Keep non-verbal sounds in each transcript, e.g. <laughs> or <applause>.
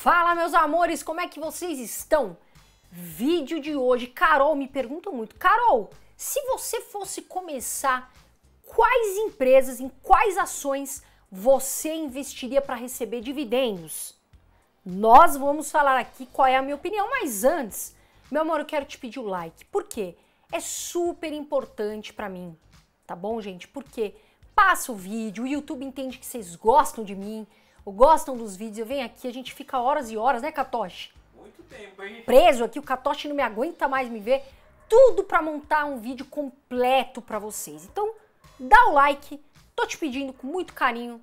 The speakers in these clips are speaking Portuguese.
Fala meus amores, como é que vocês estão? Vídeo de hoje, Carol me pergunta muito. Carol, se você fosse começar, quais empresas, em quais ações você investiria para receber dividendos? Nós vamos falar aqui qual é a minha opinião, mas antes, meu amor, eu quero te pedir o like. Por quê? É super importante para mim, tá bom, gente? Porque passa o vídeo, o YouTube entende que vocês gostam de mim, gostam dos vídeos, vem aqui, a gente fica horas e horas, né, Katoshi? Muito tempo, hein? Preso aqui, o Katoshi não me aguenta mais me ver. Tudo para montar um vídeo completo para vocês. Então, dá o like, tô te pedindo com muito carinho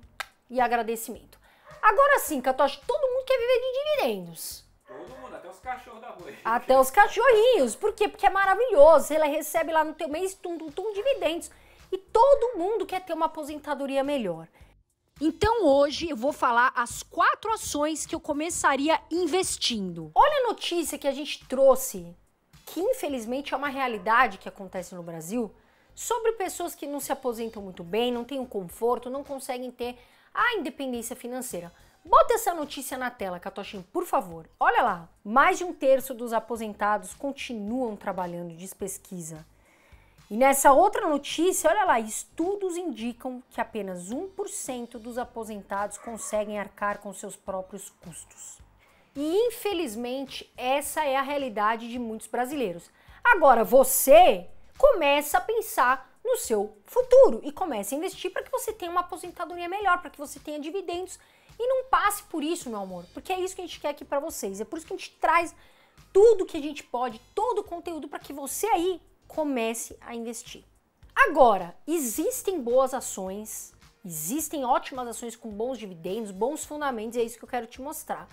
e agradecimento. Agora sim, Katoshi, todo mundo quer viver de dividendos. Todo mundo, até os cachorros da rua. Até os cachorrinhos. Por quê? Porque é maravilhoso. Ela recebe lá no teu mês tum, tum, tum dividendos. E todo mundo quer ter uma aposentadoria melhor. Então hoje eu vou falar as quatro ações que eu começaria investindo. Olha a notícia que a gente trouxe, que infelizmente é uma realidade que acontece no Brasil, sobre pessoas que não se aposentam muito bem, não têm um conforto, não conseguem ter a independência financeira. Bota essa notícia na tela, Catochinho, por favor. Olha lá. Mais de um terço dos aposentados continuam trabalhando, diz pesquisa. E nessa outra notícia, olha lá, estudos indicam que apenas 1% dos aposentados conseguem arcar com seus próprios custos. E infelizmente, essa é a realidade de muitos brasileiros. Agora você começa a pensar no seu futuro e começa a investir para que você tenha uma aposentadoria melhor, para que você tenha dividendos e não passe por isso, meu amor, porque é isso que a gente quer aqui para vocês. É por isso que a gente traz tudo que a gente pode, todo o conteúdo para que você aí comece a investir. Agora, existem boas ações, existem ótimas ações com bons dividendos, bons fundamentos, é isso que eu quero te mostrar.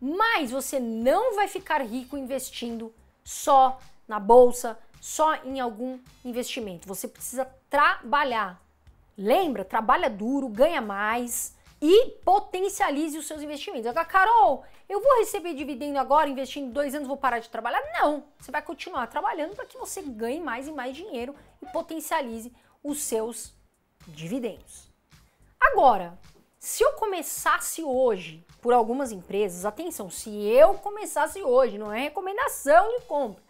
Mas você não vai ficar rico investindo só na bolsa, só em algum investimento. Você precisa trabalhar. Lembra? Trabalha duro, ganha mais, e potencialize os seus investimentos. Agora, Carol, eu vou receber dividendo agora, investindo dois anos, vou parar de trabalhar? Não, você vai continuar trabalhando para que você ganhe mais e mais dinheiro e potencialize os seus dividendos. Agora, se eu começasse hoje por algumas empresas, atenção, se eu começasse hoje, não é recomendação de compra,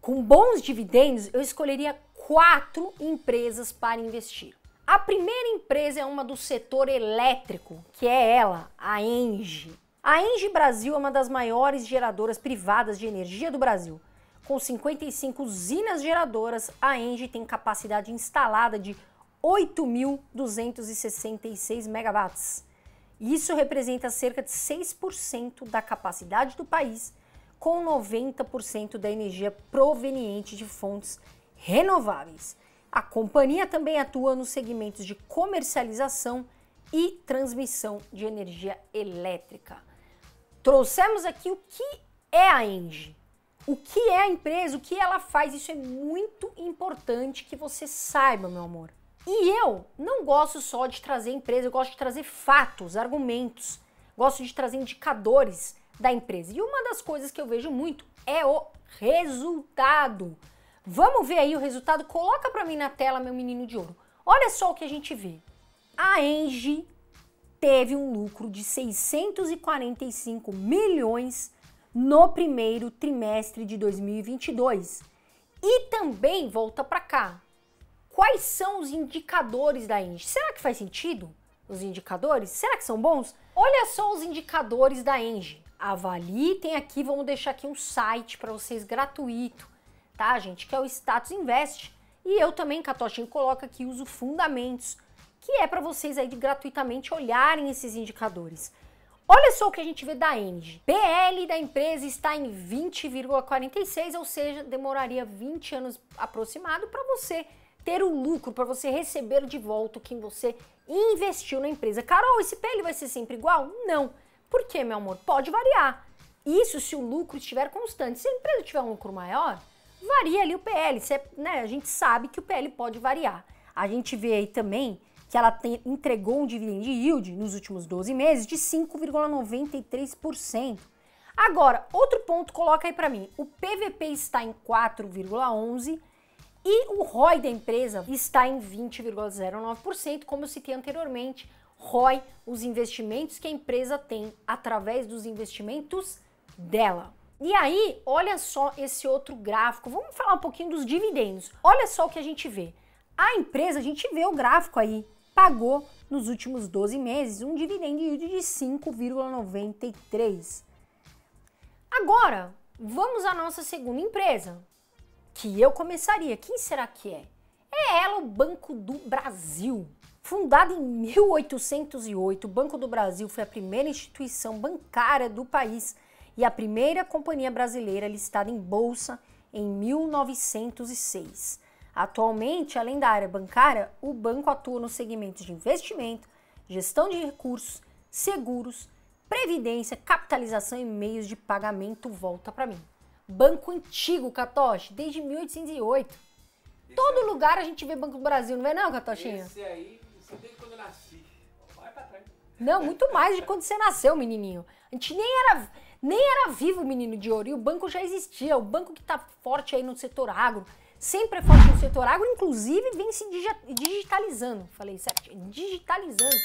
com bons dividendos, eu escolheria quatro empresas para investir. A primeira empresa é uma do setor elétrico, que é ela, a Engie. A Engie Brasil é uma das maiores geradoras privadas de energia do Brasil. Com 55 usinas geradoras, a Engie tem capacidade instalada de 8.266 megawatts. Isso representa cerca de 6% da capacidade do país, com 90% da energia proveniente de fontes renováveis. A companhia também atua nos segmentos de comercialização e transmissão de energia elétrica. Trouxemos aqui o que é a Engie, o que é a empresa, o que ela faz. Isso é muito importante que você saiba, meu amor. E eu não gosto só de trazer empresa, eu gosto de trazer fatos, argumentos, gosto de trazer indicadores da empresa. E uma das coisas que eu vejo muito é o resultado. Vamos ver aí o resultado? Coloca para mim na tela, meu menino de ouro. Olha só o que a gente vê. A Engie teve um lucro de 645 milhões no primeiro trimestre de 2022. E também volta para cá. Quais são os indicadores da Engie? Será que faz sentido? Os indicadores? Será que são bons? Olha só os indicadores da Engie. Avalie, tem aqui, vamos deixar aqui um site para vocês gratuito tá, gente? Que é o Status Invest. E eu também, Catochin, coloca aqui uso fundamentos, que é para vocês aí gratuitamente olharem esses indicadores. Olha só o que a gente vê da Engie. PL da empresa está em 20,46, ou seja, demoraria 20 anos aproximado para você ter o lucro, para você receber de volta o que você investiu na empresa. Carol, esse PL vai ser sempre igual? Não. Por quê, meu amor? Pode variar. Isso se o lucro estiver constante. Se a empresa tiver um lucro maior, varia ali o PL. Cê, né, a gente sabe que o PL pode variar. A gente vê aí também que ela tem, entregou um dividend yield nos últimos 12 meses de 5,93%. Agora, outro ponto coloca aí para mim. O PVP está em 4,11 e o ROI da empresa está em 20,09%, como eu citei anteriormente. ROI, os investimentos que a empresa tem através dos investimentos dela. E aí, olha só esse outro gráfico. Vamos falar um pouquinho dos dividendos. Olha só o que a gente vê. A empresa, a gente vê o gráfico aí, pagou nos últimos 12 meses um dividendo de 5,93. Agora, vamos à nossa segunda empresa, que eu começaria. Quem será que é? É ela o Banco do Brasil. Fundada em 1808, o Banco do Brasil foi a primeira instituição bancária do país e a primeira companhia brasileira listada em bolsa em 1906. Atualmente, além da área bancária, o banco atua nos segmentos de investimento, gestão de recursos, seguros, previdência, capitalização e meios de pagamento. Volta para mim. Banco antigo, Catoche, desde 1808. Esse Todo lugar a gente vê Banco do Brasil, não vê não, Catochinha? Esse aí, isso desde quando eu nasci. Vai pra trás. Não, muito mais de quando você nasceu, menininho. A gente nem era nem era vivo o menino de ouro e o banco já existia, o banco que está forte aí no setor agro. Sempre é forte no setor agro, inclusive vem se digitalizando. Falei certo? Digitalizando.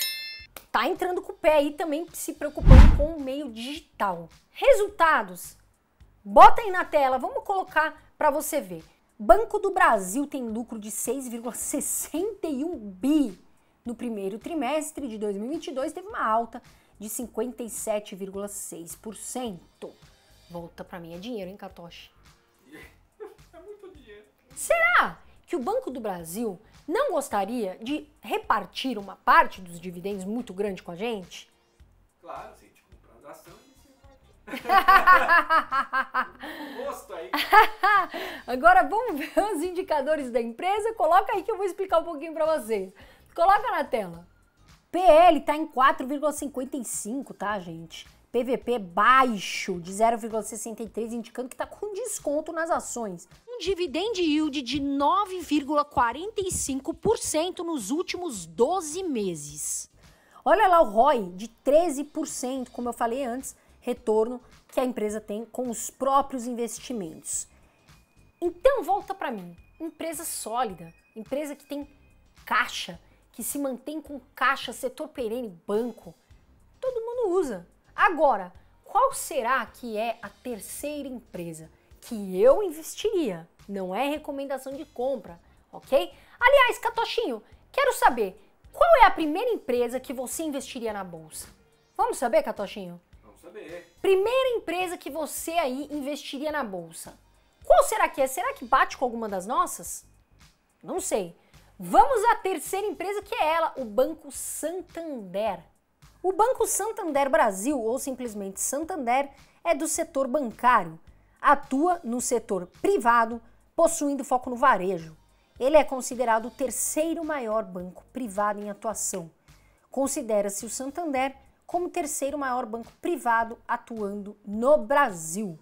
Tá entrando com o pé aí também se preocupando com o meio digital. Resultados. Bota aí na tela, vamos colocar para você ver. Banco do Brasil tem lucro de 6,61 bi no primeiro trimestre de 2022, teve uma alta de 57,6%. Volta para mim, é dinheiro, hein, Katoshi? É muito dinheiro. Será que o Banco do Brasil não gostaria de repartir uma parte dos dividendos muito grande com a gente? Claro, se a gente comprar ação, Gosto <laughs> aí. Agora vamos ver os indicadores da empresa. Coloca aí que eu vou explicar um pouquinho para vocês. Coloca na tela. PL está em 4,55, tá, gente? PVP é baixo de 0,63, indicando que está com desconto nas ações. Um dividend yield de 9,45% nos últimos 12 meses. Olha lá o ROI de 13%, como eu falei antes, retorno que a empresa tem com os próprios investimentos. Então volta para mim, empresa sólida, empresa que tem caixa, que se mantém com caixa, setor perene, banco, todo mundo usa. Agora, qual será que é a terceira empresa que eu investiria? Não é recomendação de compra, ok? Aliás, Catochinho, quero saber qual é a primeira empresa que você investiria na bolsa? Vamos saber, Catochinho? Vamos saber. Primeira empresa que você aí investiria na bolsa. Qual será que é? Será que bate com alguma das nossas? Não sei. Vamos à terceira empresa que é ela, o Banco Santander. O Banco Santander Brasil, ou simplesmente Santander, é do setor bancário. Atua no setor privado, possuindo foco no varejo. Ele é considerado o terceiro maior banco privado em atuação. Considera-se o Santander como o terceiro maior banco privado atuando no Brasil.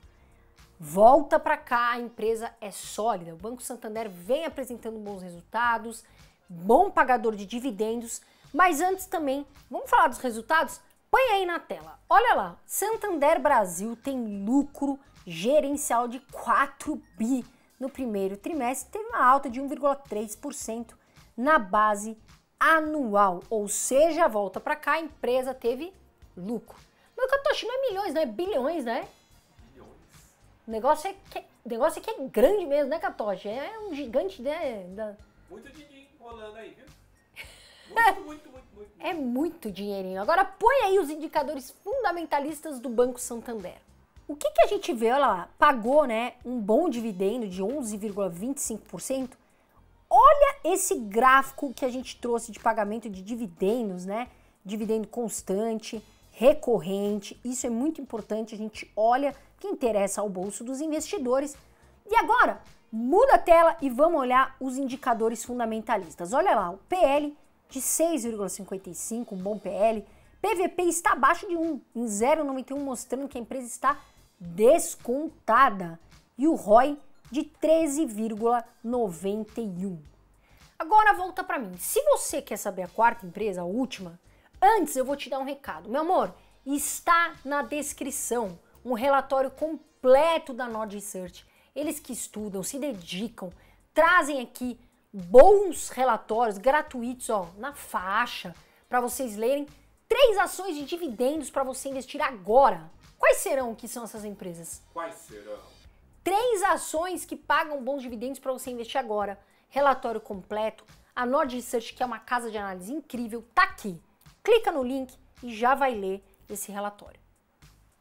Volta para cá, a empresa é sólida. O Banco Santander vem apresentando bons resultados, bom pagador de dividendos, mas antes também, vamos falar dos resultados? Põe aí na tela. Olha lá, Santander Brasil tem lucro gerencial de 4 bi no primeiro trimestre, teve uma alta de 1,3% na base anual, ou seja, volta para cá, a empresa teve lucro. Mas o que eu tô achando é milhões, não é bilhões, né? O negócio é que, negócio é, que é grande mesmo, né, Catoche? É um gigante, né? Da... Muito dinheiro rolando aí, viu? <laughs> Muito, muito, muito, muito. É muito dinheirinho. Agora põe aí os indicadores fundamentalistas do Banco Santander. O que, que a gente vê? Olha lá, pagou né, um bom dividendo de 11,25%. Olha esse gráfico que a gente trouxe de pagamento de dividendos, né? Dividendo constante, recorrente. Isso é muito importante. A gente olha que interessa ao bolso dos investidores. E agora, muda a tela e vamos olhar os indicadores fundamentalistas. Olha lá, o PL de 6,55, um bom PL. PVP está abaixo de 1, em 0,91, mostrando que a empresa está descontada. E o ROI de 13,91. Agora volta para mim. Se você quer saber a quarta empresa, a última, antes eu vou te dar um recado. Meu amor, está na descrição um relatório completo da Nord Research. Eles que estudam, se dedicam, trazem aqui bons relatórios gratuitos, ó, na faixa, para vocês lerem três ações de dividendos para você investir agora. Quais serão que são essas empresas? Quais serão? Três ações que pagam bons dividendos para você investir agora. Relatório completo, a Nord Research, que é uma casa de análise incrível, tá aqui. Clica no link e já vai ler esse relatório.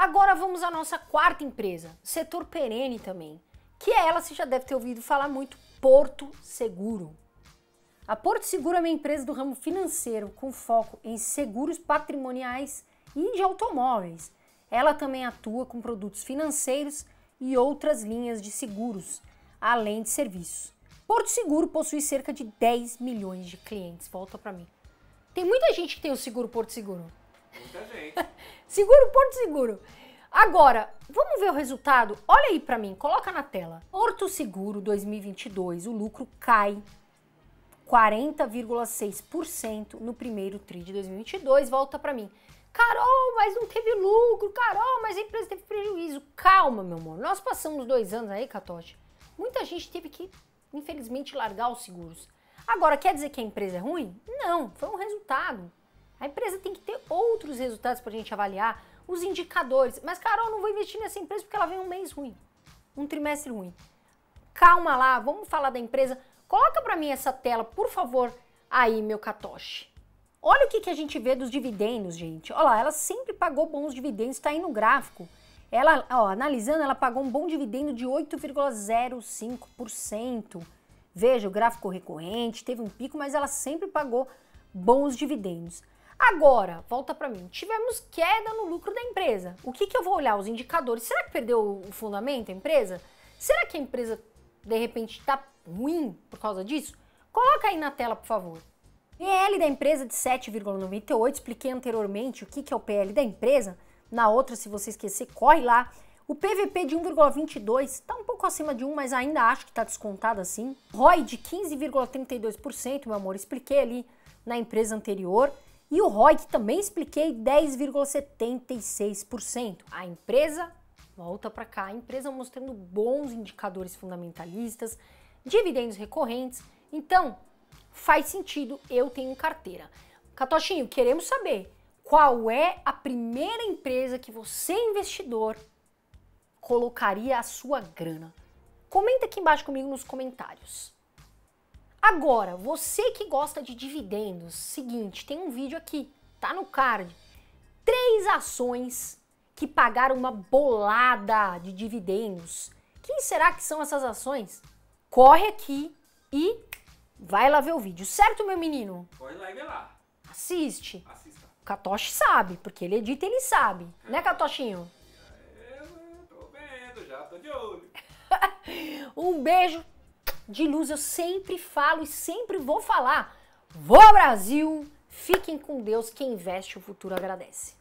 Agora vamos à nossa quarta empresa, setor perene também, que é ela, você já deve ter ouvido falar muito, Porto Seguro. A Porto Seguro é uma empresa do ramo financeiro com foco em seguros patrimoniais e de automóveis. Ela também atua com produtos financeiros e outras linhas de seguros, além de serviços. Porto Seguro possui cerca de 10 milhões de clientes. Volta para mim. Tem muita gente que tem o seguro Porto Seguro. Muita gente. <laughs> seguro, Porto seguro. Agora, vamos ver o resultado? Olha aí para mim, coloca na tela. Porto Seguro 2022, o lucro cai 40,6% no primeiro TRI de 2022. Volta para mim. Carol, mas não teve lucro. Carol, mas a empresa teve prejuízo. Calma, meu amor. Nós passamos dois anos aí, Catote. Muita gente teve que, infelizmente, largar os seguros. Agora, quer dizer que a empresa é ruim? Não, foi um resultado a empresa tem que ter outros resultados para a gente avaliar, os indicadores. Mas, Carol, não vou investir nessa empresa porque ela vem um mês ruim, um trimestre ruim. Calma lá, vamos falar da empresa. Coloca para mim essa tela, por favor, aí, meu Katoshi. Olha o que, que a gente vê dos dividendos, gente. Olha lá, ela sempre pagou bons dividendos, está aí no gráfico. Ela, ó, analisando, ela pagou um bom dividendo de 8,05%. Veja, o gráfico recorrente teve um pico, mas ela sempre pagou bons dividendos. Agora, volta para mim. Tivemos queda no lucro da empresa. O que, que eu vou olhar? Os indicadores. Será que perdeu o fundamento a empresa? Será que a empresa, de repente, está ruim por causa disso? Coloca aí na tela, por favor. PL da empresa de 7,98. Expliquei anteriormente o que, que é o PL da empresa. Na outra, se você esquecer, corre lá. O PVP de 1,22 está um pouco acima de 1, mas ainda acho que está descontado assim. ROI de 15,32%, meu amor, expliquei ali na empresa anterior. E o Roy que também expliquei, 10,76%. A empresa, volta para cá, a empresa mostrando bons indicadores fundamentalistas, dividendos recorrentes. Então, faz sentido, eu tenho carteira. Catochinho, queremos saber qual é a primeira empresa que você, investidor, colocaria a sua grana. Comenta aqui embaixo comigo nos comentários. Agora, você que gosta de dividendos, seguinte, tem um vídeo aqui, tá no card. Três ações que pagaram uma bolada de dividendos. Quem será que são essas ações? Corre aqui e vai lá ver o vídeo, certo, meu menino? Corre lá e vê lá. Assiste. Assista. O Katoshi sabe, porque ele edita ele sabe. né, é. Katoshinho? Eu tô vendo, já tô de olho. <laughs> um beijo de luz. Eu sempre falo e sempre vou falar. Vou, Brasil! Fiquem com Deus. Quem investe, o futuro agradece.